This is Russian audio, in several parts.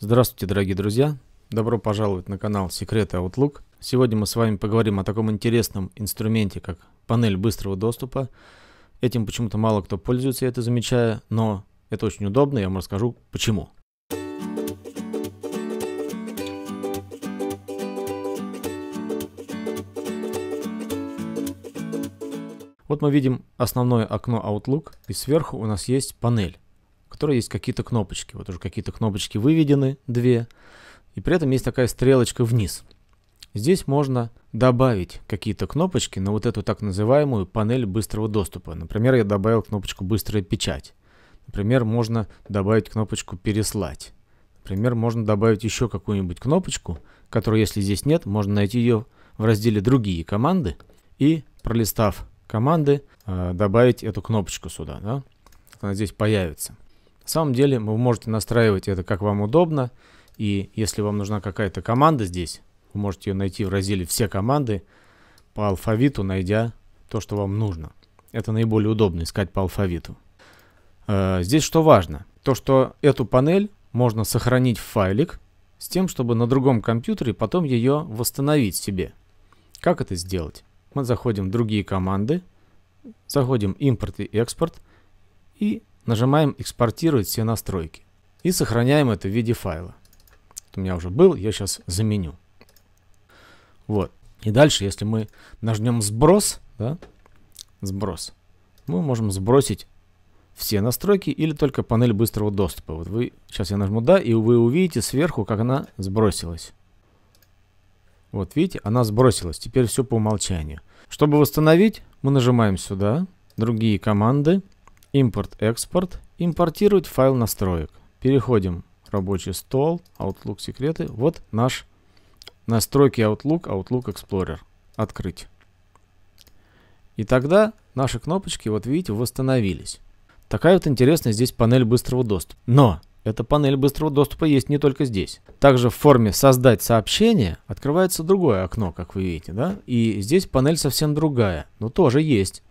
Здравствуйте, дорогие друзья! Добро пожаловать на канал Секреты Outlook. Сегодня мы с вами поговорим о таком интересном инструменте, как панель быстрого доступа. Этим почему-то мало кто пользуется, я это замечаю, но это очень удобно, я вам расскажу почему. Вот мы видим основное окно Outlook, и сверху у нас есть панель в которой есть какие-то кнопочки. Вот уже какие-то кнопочки выведены, две. И при этом есть такая стрелочка вниз. Здесь можно добавить какие-то кнопочки на вот эту так называемую панель быстрого доступа. Например, я добавил кнопочку «Быстрая печать». Например, можно добавить кнопочку «Переслать». Например, можно добавить еще какую-нибудь кнопочку, которую, если здесь нет, можно найти ее в разделе «Другие команды» и, пролистав команды, э, добавить эту кнопочку сюда. Да? Она здесь появится в самом деле вы можете настраивать это как вам удобно. И если вам нужна какая-то команда здесь, вы можете ее найти в разделе «Все команды» по алфавиту, найдя то, что вам нужно. Это наиболее удобно искать по алфавиту. Э, здесь что важно? То, что эту панель можно сохранить в файлик с тем, чтобы на другом компьютере потом ее восстановить себе. Как это сделать? Мы заходим в другие команды, заходим импорт и экспорт и Нажимаем «Экспортировать все настройки». И сохраняем это в виде файла. у меня уже был, я сейчас заменю. Вот. И дальше, если мы нажмем «Сброс», да, «Сброс», мы можем сбросить все настройки или только панель быстрого доступа. Вот вы, сейчас я нажму «Да», и вы увидите сверху, как она сбросилась. Вот видите, она сбросилась. Теперь все по умолчанию. Чтобы восстановить, мы нажимаем сюда, другие команды, Импорт-экспорт. Импортировать файл настроек. Переходим. Рабочий стол. Outlook секреты. Вот наш настройки Outlook, Outlook Explorer. Открыть. И тогда наши кнопочки, вот видите, восстановились. Такая вот интересная здесь панель быстрого доступа. Но эта панель быстрого доступа есть не только здесь. Также в форме «Создать сообщение» открывается другое окно, как вы видите, да? И здесь панель совсем другая, но тоже есть.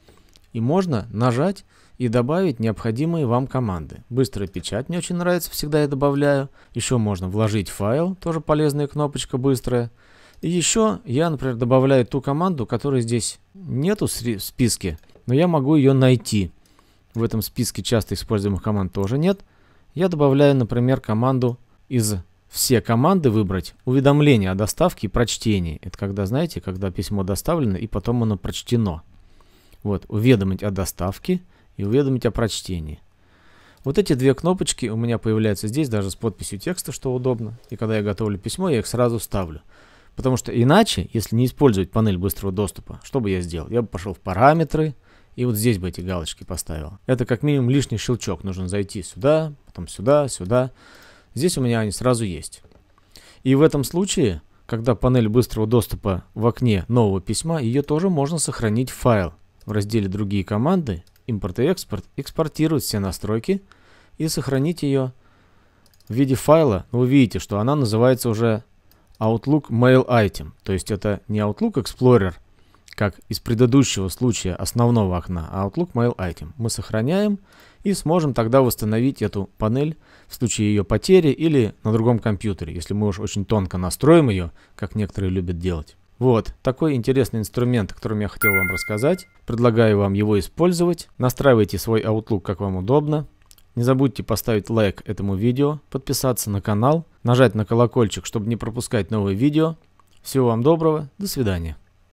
И можно нажать и добавить необходимые вам команды. Быстрая печать мне очень нравится, всегда я добавляю. Еще можно вложить файл, тоже полезная кнопочка быстрая. И еще я, например, добавляю ту команду, которой здесь нету в списке, но я могу ее найти. В этом списке часто используемых команд тоже нет. Я добавляю, например, команду из все команды выбрать уведомление о доставке и прочтении. Это когда, знаете, когда письмо доставлено и потом оно прочтено. Вот, уведомить о доставке – и уведомить о прочтении. Вот эти две кнопочки у меня появляются здесь, даже с подписью текста, что удобно. И когда я готовлю письмо, я их сразу ставлю. Потому что иначе, если не использовать панель быстрого доступа, что бы я сделал? Я бы пошел в параметры, и вот здесь бы эти галочки поставил. Это как минимум лишний щелчок. Нужно зайти сюда, потом сюда, сюда. Здесь у меня они сразу есть. И в этом случае, когда панель быстрого доступа в окне нового письма, ее тоже можно сохранить в файл в разделе «Другие команды» импорт и экспорт, экспортировать все настройки и сохранить ее в виде файла. Ну, вы видите, что она называется уже Outlook Mail Item. То есть это не Outlook Explorer, как из предыдущего случая основного окна, а Outlook Mail Item. Мы сохраняем и сможем тогда восстановить эту панель в случае ее потери или на другом компьютере, если мы уж очень тонко настроим ее, как некоторые любят делать. Вот, такой интересный инструмент, о котором я хотел вам рассказать. Предлагаю вам его использовать. Настраивайте свой Outlook, как вам удобно. Не забудьте поставить лайк этому видео, подписаться на канал, нажать на колокольчик, чтобы не пропускать новые видео. Всего вам доброго, до свидания.